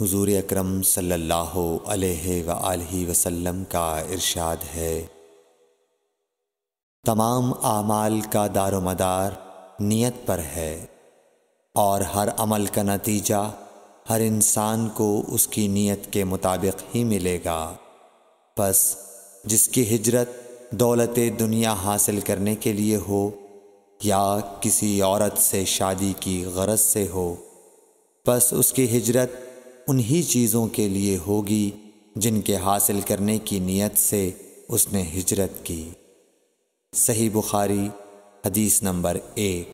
हुजूर अकरम सल्लल्लाहु अलैहि वसल्लम का इरशाद है तमाम आमाल का दारोमदार नियत पर है और हर अमल का नतीजा हर इंसान को उसकी नियत के मुताबिक ही मिलेगा बस जिसकी हिजरत दौलत दुनिया हासिल करने के लिए हो या किसी औरत से शादी की गरज से हो बस उसकी हिजरत उन्हीं चीज़ों के लिए होगी जिनके हासिल करने की नीयत से उसने हिजरत की सही बुखारी हदीस नंबर एक